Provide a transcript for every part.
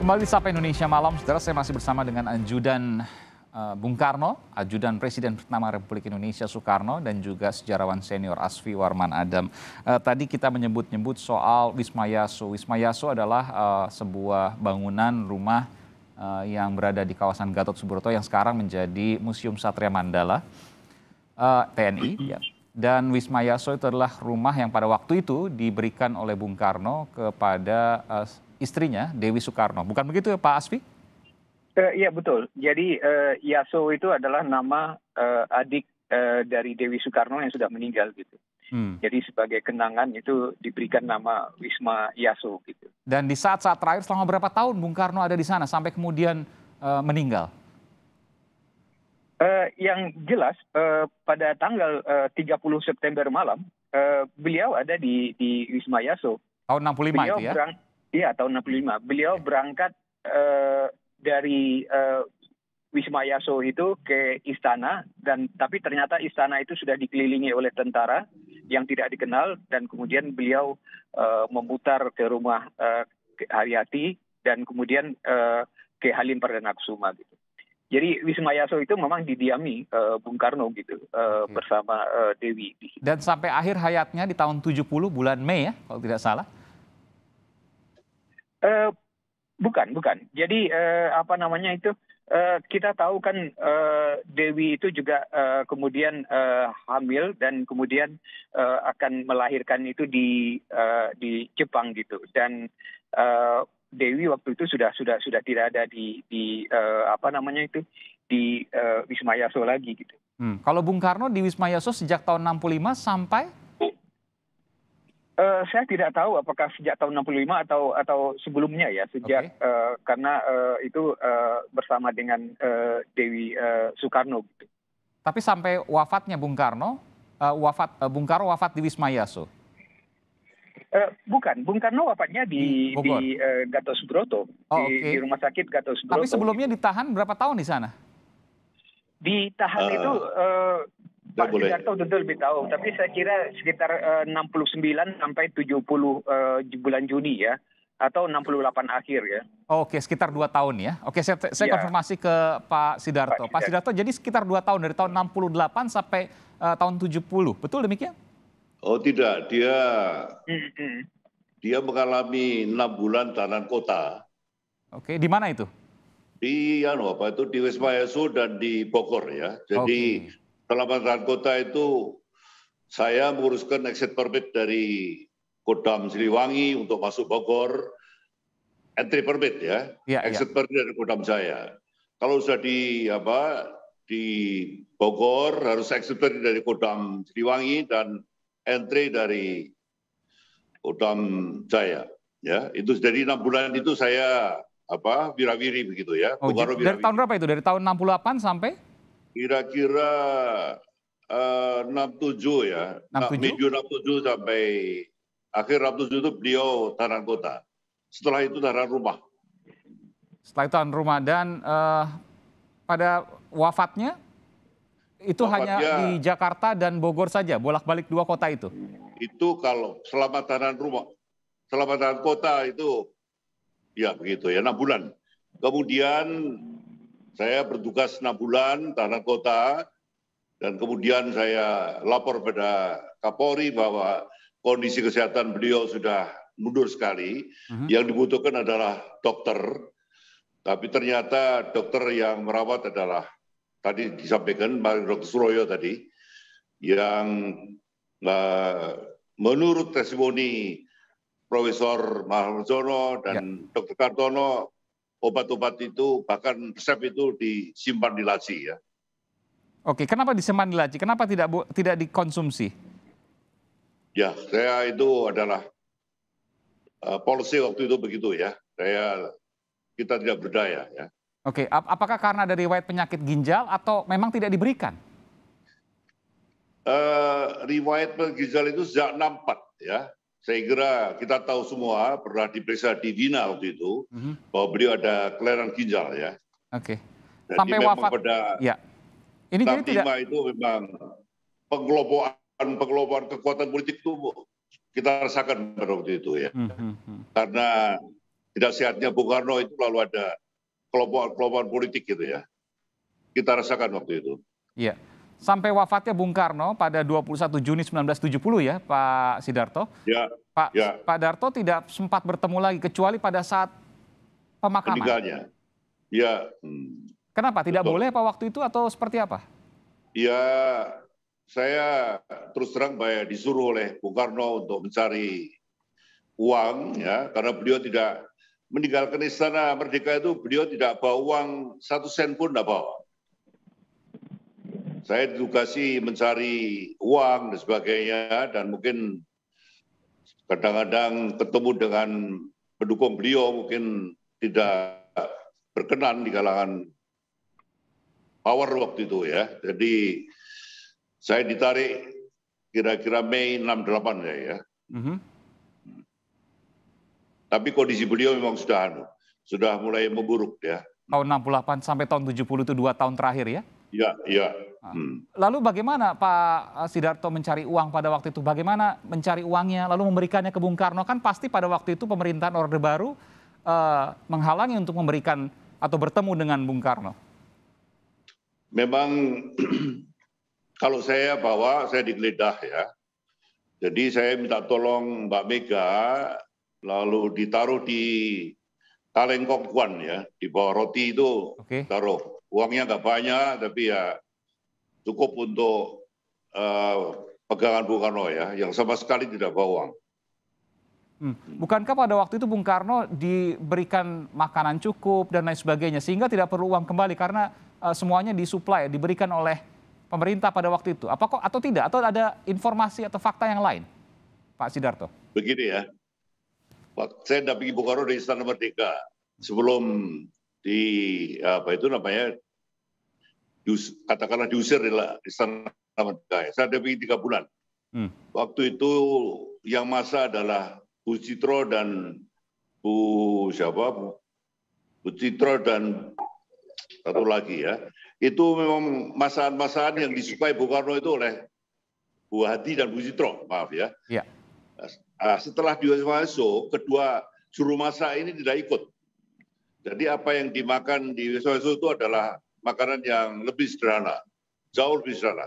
Kembali di Sapa Indonesia Malam, saudara saya masih bersama dengan Anjudan eh, Bung Karno, Ajudan Presiden pertama Republik Indonesia Soekarno, dan juga sejarawan senior Asfi Warman Adam. Eh, tadi kita menyebut-nyebut soal Wisma Wisma Yaso adalah eh, sebuah bangunan rumah yang berada di kawasan Gatot Subroto yang sekarang menjadi Museum Satria Mandala TNI. Ya. Dan Yaso itu adalah rumah yang pada waktu itu diberikan oleh Bung Karno kepada istrinya Dewi Soekarno. Bukan begitu ya Pak Asfi? Uh, iya betul. Jadi uh, Yaso itu adalah nama uh, adik uh, dari Dewi Soekarno yang sudah meninggal gitu. Hmm. Jadi sebagai kenangan itu diberikan nama Wisma Yaso gitu. Dan di saat-saat terakhir selama berapa tahun Bung Karno ada di sana sampai kemudian uh, meninggal? Uh, yang jelas uh, pada tanggal uh, 30 September malam uh, beliau ada di di Wisma Yaso. Tahun 65 beliau itu ya. Berang, Iya, tahun 65. Beliau iya. berangkat uh, dari uh, Wisma Yaso itu ke istana dan tapi ternyata istana itu sudah dikelilingi oleh tentara yang tidak dikenal dan kemudian beliau uh, memutar ke rumah uh, Haryati dan kemudian uh, ke Halim Perdana Kusuma gitu. Jadi Wisma Yaso itu memang didiami uh, Bung Karno gitu uh, bersama uh, Dewi. Dan sampai akhir hayatnya di tahun 70 bulan Mei ya kalau tidak salah. Eh, bukan, bukan. Jadi uh, apa namanya itu uh, kita tahu kan uh, Dewi itu juga uh, kemudian uh, hamil dan kemudian uh, akan melahirkan itu di uh, di Jepang gitu dan uh, Dewi waktu itu sudah sudah sudah tidak ada di di uh, apa namanya itu di uh, Wisma Yaso lagi gitu. Hmm. Kalau Bung Karno di Wisma Yaso sejak tahun 65 sampai Eh, saya tidak tahu apakah sejak tahun 65 atau atau sebelumnya ya sejak okay. uh, eh, karena uh, itu uh, bersama dengan uh, Dewi uh, Soekarno. Gitu. Tapi sampai wafatnya Bung Karno, uh, wafat uh, Bung Karno wafat di Wisma Yaso. Uh, bukan, Bung Karno wafatnya di di uh, Gatot Subroto oh, okay. di, rumah sakit Gatot Subroto. Tapi sebelumnya ditahan berapa tahun di sana? Ditahan uh. itu uh, Pak boleh. Sidarto tentu lebih tahu, tapi saya kira sekitar eh, uh, 69 sampai 70 uh, eh, bulan Juni ya atau 68 akhir ya. Oke, sekitar 2 tahun ya. Oke, saya, saya ya. konfirmasi ke Pak Sidarto. Pak Sidarto, Pak Sidarto jadi sekitar 2 tahun dari tahun 68 sampai uh, tahun 70. Betul demikian? Oh, tidak. Dia mm -hmm. dia mengalami 6 bulan tahanan kota. Oke, di mana itu? Di anu apa itu di Wisma Yasu dan di Bogor ya. Jadi okay. Kelamatan Kota itu saya menguruskan exit permit dari Kodam Siliwangi untuk masuk Bogor, entry permit ya, ya, ya. exit ya. permit dari Kodam saya. Kalau sudah di apa di Bogor harus exit permit dari Kodam Siliwangi dan entry dari Kodam Jaya. Ya, itu dari enam bulan itu saya apa wirawiri begitu ya. Oh, dari tahun berapa itu? Dari tahun 68 sampai? kira-kira eh, uh, 67 ya. 67? Minggu 67 sampai akhir 67 itu beliau tanah kota. Setelah itu tanah rumah. Setelah itu tanah rumah dan uh, pada wafatnya itu wafatnya, hanya di Jakarta dan Bogor saja, bolak-balik dua kota itu. Itu kalau selama tanah rumah, selama tanah kota itu ya begitu ya, enam bulan. Kemudian saya bertugas enam bulan tanah kota, dan kemudian saya lapor pada Kapolri bahwa kondisi kesehatan beliau sudah mundur sekali. Uh mhm. -huh. Yang dibutuhkan adalah dokter, tapi ternyata dokter yang merawat adalah tadi disampaikan Pak Dr. Suroyo tadi yang uh, menurut testimoni Profesor Maharjono dan ya. Dr. Kartono obat-obat itu bahkan resep itu disimpan di laci ya. Oke, kenapa disimpan di laci? Kenapa tidak bu, tidak dikonsumsi? Ya, saya itu adalah uh, eh, polisi waktu itu begitu ya. Saya kita tidak berdaya ya. Oke, ap apakah karena dari riwayat penyakit ginjal atau memang tidak diberikan? Uh, eh, riwayat penyakit ginjal itu sejak 64 ya saya kira kita tahu semua pernah diperiksa di Dina waktu itu mm -hmm. bahwa beliau ada kelainan ginjal ya. Oke. Okay. Sampai memang wafat. Pada ya. Ini jadi tidak itu memang pengelompokan pengelompokan kekuatan politik itu kita rasakan pada waktu itu ya. Mm -hmm. Karena tidak sehatnya Bung Karno itu lalu ada kelompok kelompokan politik gitu ya. Kita rasakan waktu itu. Iya sampai wafatnya Bung Karno pada 21 Juni 1970 ya Pak Sidarto. Ya. Pak, ya. Pak Darto tidak sempat bertemu lagi kecuali pada saat pemakaman. Meninggalnya. Ya. Hmm. Kenapa? Tidak Betul. boleh Pak waktu itu atau seperti apa? Ya, saya terus terang Pak ya, disuruh oleh Bung Karno untuk mencari uang ya karena beliau tidak meninggalkan istana merdeka itu beliau tidak bawa uang satu sen pun tidak bawa saya ditugasi mencari uang dan sebagainya dan mungkin kadang-kadang ketemu dengan pendukung beliau mungkin tidak berkenan di kalangan power waktu itu ya. Jadi saya ditarik kira-kira Mei 68 ya ya. Mm -hmm. Tapi kondisi beliau memang sudah anu, sudah mulai memburuk ya. Tahun 68 sampai tahun 70 itu dua tahun terakhir ya? Iya, iya. Ah. Hmm. Lalu bagaimana Pak Sidarto mencari uang pada waktu itu? Bagaimana mencari uangnya? Lalu memberikannya ke Bung Karno kan pasti pada waktu itu pemerintahan Orde Baru eh, menghalangi untuk memberikan atau bertemu dengan Bung Karno. Memang kalau saya bawa saya digeledah ya. Jadi saya minta tolong Mbak Mega lalu ditaruh di kaleng kongkuan ya di bawah roti itu okay. taruh uangnya nggak banyak tapi ya cukup untuk uh, pegangan Bung Karno ya, yang sama sekali tidak bawang. Hmm. Bukankah pada waktu itu Bung Karno diberikan makanan cukup dan lain sebagainya sehingga tidak perlu uang kembali karena uh, semuanya disuplai diberikan oleh pemerintah pada waktu itu. Apa atau tidak atau ada informasi atau fakta yang lain? Pak Sidarto. Begini ya. Pak, Saya ke Bung Karno di Istana Merdeka sebelum di apa itu namanya katakanlah diusir di istana ya Saya dampingi tiga bulan. Hmm. Waktu itu yang masa adalah Bu Citro dan Bu siapa Bu, Bu Citro dan satu lagi ya. Itu memang masaan-masaan yang disukai Bung Karno itu oleh Bu Hadi dan Bu Citro, maaf ya. ya. Nah, setelah Diosofaso, kedua juru masa ini tidak ikut. Jadi apa yang dimakan di Weso itu adalah makanan yang lebih sederhana, jauh lebih sederhana.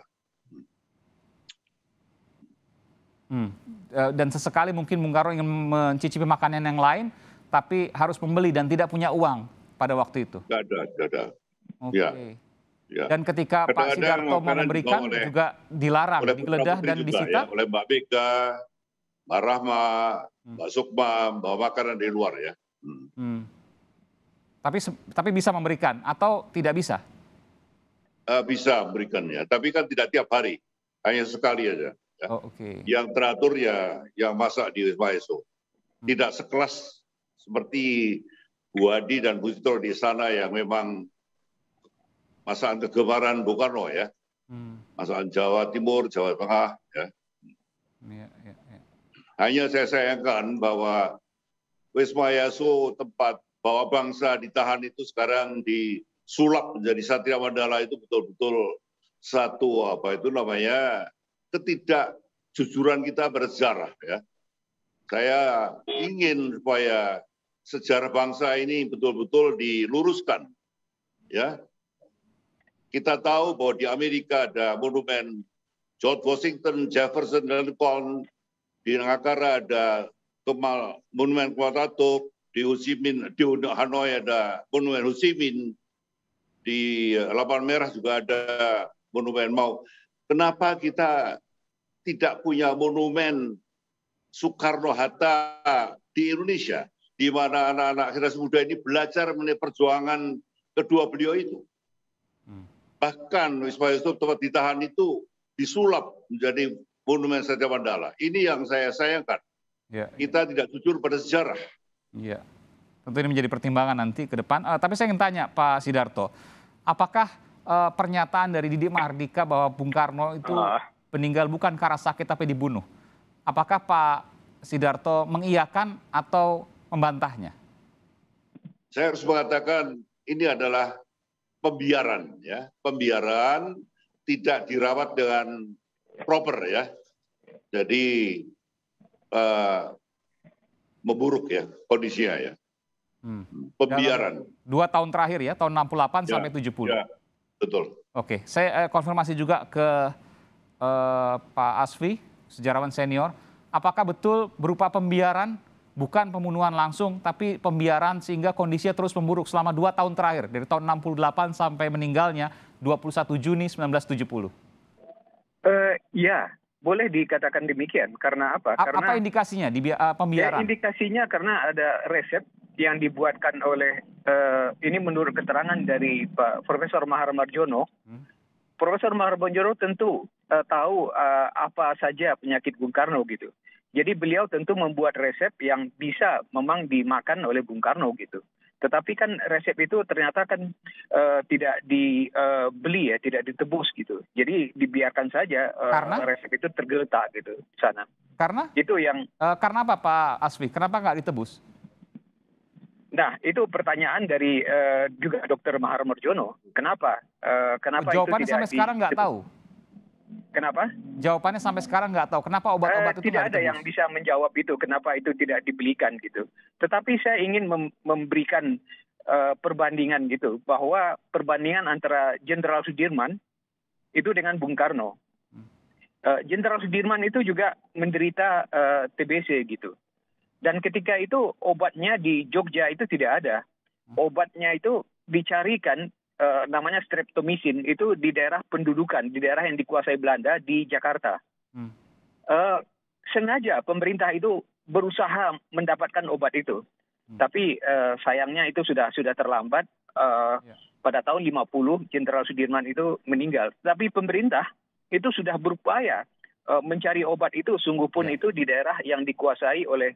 Hmm. Eh, dan sesekali mungkin Bung Karno ingin mencicipi makanan yang lain, tapi harus membeli dan tidak punya uang pada waktu itu. Tidak ada, tidak ada. Okay. Ya. Ya. Dan ketika Pak Sidarto memberikan juga, oleh, juga dilarang, oleh digeledah dan juga, disita. Ya, oleh Mbak Beka, Mbak Rahma, hmm. Mbak Sukma, bawa makanan di luar ya. Hmm. Hmm tapi tapi bisa memberikan atau tidak bisa? Uh, bisa memberikan ya. tapi kan tidak tiap hari, hanya sekali aja. Ya. Oh, okay. Yang teratur ya yang masak di Wisma Eso. Hmm. Tidak sekelas seperti Bu Adi dan Bu Sitor di sana yang memang masakan kegemaran Bung Karno ya. Hmm. Masakan Jawa Timur, Jawa Tengah ya. Ya, ya. Hanya saya sayangkan bahwa Wisma Yaso tempat bahwa bangsa ditahan itu sekarang disulap menjadi satria mandala itu betul-betul satu apa itu namanya ketidakjujuran kita bersejarah ya. Saya ingin supaya sejarah bangsa ini betul-betul diluruskan ya. Kita tahu bahwa di Amerika ada monumen George Washington, Jefferson, dan Lincoln, di Nangakara ada Kemal, monumen Kemal Atatürk, di Ho Chi Minh, di Hanoi ada monumen Ho Chi Minh, di eh, Lapangan Merah juga ada monumen mau Kenapa kita tidak punya monumen Soekarno-Hatta di Indonesia, di mana anak-anak generasi muda ini belajar mengenai perjuangan kedua beliau itu. Hmm. Bahkan Wisma Yusuf tempat ditahan itu disulap menjadi monumen Satya Mandala. Ini yang saya sayangkan. Yeah. Kita tidak jujur pada sejarah. Iya. Tentu ini menjadi pertimbangan nanti ke depan. Uh, tapi saya ingin tanya Pak Sidarto, apakah uh, pernyataan dari Didi Mahardika bahwa Bung Karno itu uh. meninggal bukan karena sakit tapi dibunuh, apakah Pak Sidarto mengiyakan atau membantahnya? Saya harus mengatakan ini adalah pembiaran ya, pembiaran tidak dirawat dengan proper ya. Jadi uh, memburuk ya kondisinya ya. Hmm. Pembiaran. Dalam dua tahun terakhir ya, tahun 68 ya, sampai 70. Ya, betul. Oke, saya eh, konfirmasi juga ke eh, Pak Asfi, sejarawan senior. Apakah betul berupa pembiaran, bukan pembunuhan langsung, tapi pembiaran sehingga kondisinya terus memburuk selama dua tahun terakhir, dari tahun 68 sampai meninggalnya 21 Juni 1970? Uh, eh, ya, boleh dikatakan demikian. Karena apa? A karena apa indikasinya di eh, pembiaran? Ya, indikasinya karena ada resep yang dibuatkan oleh uh, ini menurut keterangan dari Pak Profesor Mahar Marjono. Hmm. Profesor Mahar Marjono tentu uh, tahu uh, apa saja penyakit Bung Karno gitu. Jadi beliau tentu membuat resep yang bisa memang dimakan oleh Bung Karno gitu. Tetapi kan resep itu ternyata kan uh, tidak dibeli eh, uh, ya, tidak ditebus gitu. Jadi dibiarkan saja uh, karena? resep itu tergeletak gitu di sana. Karena? Itu yang uh, karena apa Pak Asfi? Kenapa nggak ditebus? Nah, itu pertanyaan dari uh, juga Dokter Mahar Merjono. Kenapa? Uh, kenapa jawaban itu tidak sampai sekarang nggak tahu. Kenapa? Jawabannya sampai sekarang nggak tahu. Kenapa obat-obat uh, itu tidak ada yang bisa menjawab itu? Kenapa itu tidak dibelikan gitu? Tetapi saya ingin mem memberikan uh, perbandingan gitu bahwa perbandingan antara Jenderal Sudirman itu dengan Bung Karno. Hmm. Eh, Jenderal uh, Sudirman itu juga menderita uh, TBC gitu. Dan ketika itu obatnya di Jogja itu tidak ada. Hmm. Obatnya itu dicarikan uh, namanya streptomisin itu di daerah pendudukan, di daerah yang dikuasai Belanda di Jakarta. Hmm. Uh, sengaja pemerintah itu berusaha mendapatkan obat itu, hmm. tapi uh, sayangnya itu sudah sudah terlambat. Uh, yeah. Pada tahun 50 Jenderal Sudirman itu meninggal, tapi pemerintah itu sudah berupaya uh, mencari obat itu sungguh pun yeah. itu di daerah yang dikuasai oleh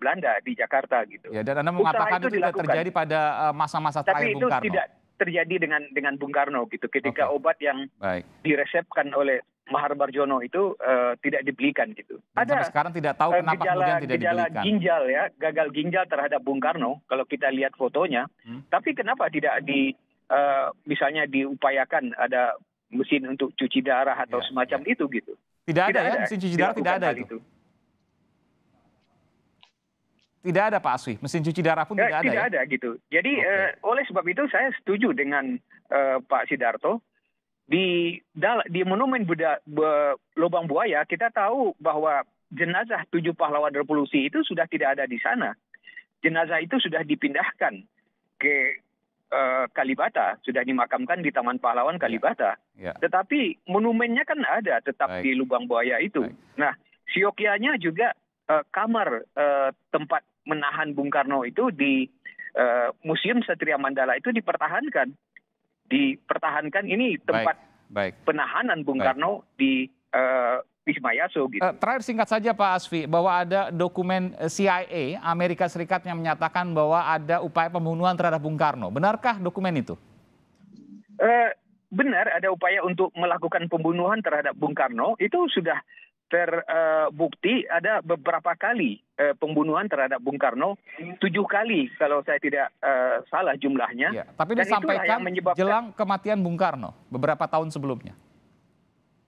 Belanda di Jakarta gitu. Ya, dan Anda mengatakan Usaha itu, itu tidak terjadi pada masa-masa terakhir Bung Karno. Tidak, terjadi dengan dengan Bung Karno gitu ketika okay. obat yang Baik. diresepkan oleh Mahar Barjono itu uh, tidak dibelikan gitu. Dan Ada sekarang tidak tahu eh, kenapa gejala, kemudian tidak gejala dibelikan. ginjal ya, gagal ginjal terhadap Bung Karno kalau kita lihat fotonya. Hmm. Tapi kenapa tidak di uh, misalnya diupayakan ada mesin untuk cuci darah atau ya, semacam ya. itu gitu. Tidak, tidak ya, ada, ada ya mesin cuci darah tidak ada itu. itu. Tidak ada Pak Aswi, mesin cuci darah pun eh, tidak ada. Tidak ya? ada gitu. Jadi okay. eh, oleh sebab itu saya setuju dengan eh, Pak Sidarto di di monumen Buda, Be, lubang buaya kita tahu bahwa jenazah tujuh pahlawan revolusi itu sudah tidak ada di sana. Jenazah itu sudah dipindahkan ke eh, Kalibata, sudah dimakamkan di Taman Pahlawan iya. Kalibata. Yeah. Yeah. Tetapi monumennya kan ada tetap Baik. di lubang buaya itu. Baik. Nah, Siokianya juga eh, kamar eh, tempat menahan Bung Karno itu di uh, Museum Satria Mandala itu dipertahankan. Dipertahankan ini tempat baik, baik. penahanan Bung baik. Karno di uh, gitu. Uh, terakhir singkat saja Pak Asfi, bahwa ada dokumen CIA Amerika Serikat yang menyatakan bahwa ada upaya pembunuhan terhadap Bung Karno. Benarkah dokumen itu? Uh, benar, ada upaya untuk melakukan pembunuhan terhadap Bung Karno. Itu sudah terbukti eh, uh, ada beberapa kali uh, pembunuhan terhadap Bung Karno tujuh kali kalau saya tidak uh, salah jumlahnya. Ya, tapi Dan disampaikan menyebabkan... jelang kematian Bung Karno beberapa tahun sebelumnya.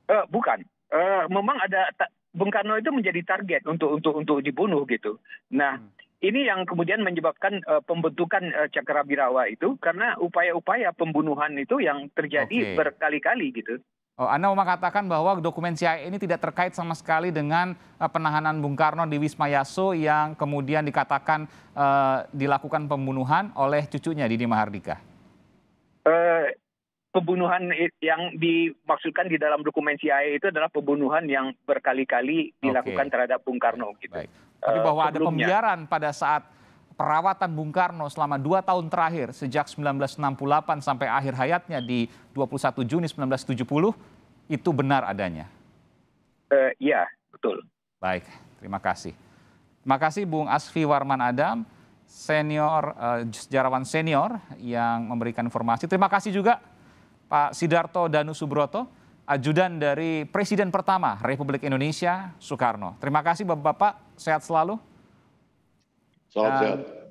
Uh, bukan, uh, memang ada Bung Karno itu menjadi target untuk untuk untuk dibunuh gitu. Nah. Hmm. Ini yang kemudian menyebabkan uh, pembentukan uh, Cakrabirawa itu karena upaya-upaya pembunuhan itu yang terjadi okay. berkali-kali gitu. Oh, Anda mau mengatakan bahwa dokumen CIA ini tidak terkait sama sekali dengan eh, penahanan Bung Karno di Wisma Yaso yang kemudian dikatakan uh, dilakukan pembunuhan oleh cucunya Didi Mahardika. Uh, pembunuhan yang dimaksudkan di dalam dokumen CIA itu adalah pembunuhan yang berkali-kali dilakukan okay. terhadap Bung Karno. Gitu. Baik. Tapi bahwa uh, ada pembiaran pada saat perawatan Bung Karno selama dua tahun terakhir sejak 1968 sampai akhir hayatnya di 21 Juni 1970 itu benar adanya? Uh, ya, betul. Baik, terima kasih. Terima kasih Bung Asfi Warman Adam, senior uh, sejarawan senior yang memberikan informasi. Terima kasih juga Pak Sidarto Danu Subroto, ajudan dari Presiden pertama Republik Indonesia, Soekarno. Terima kasih Bapak-Bapak, sehat selalu. It's all Uh,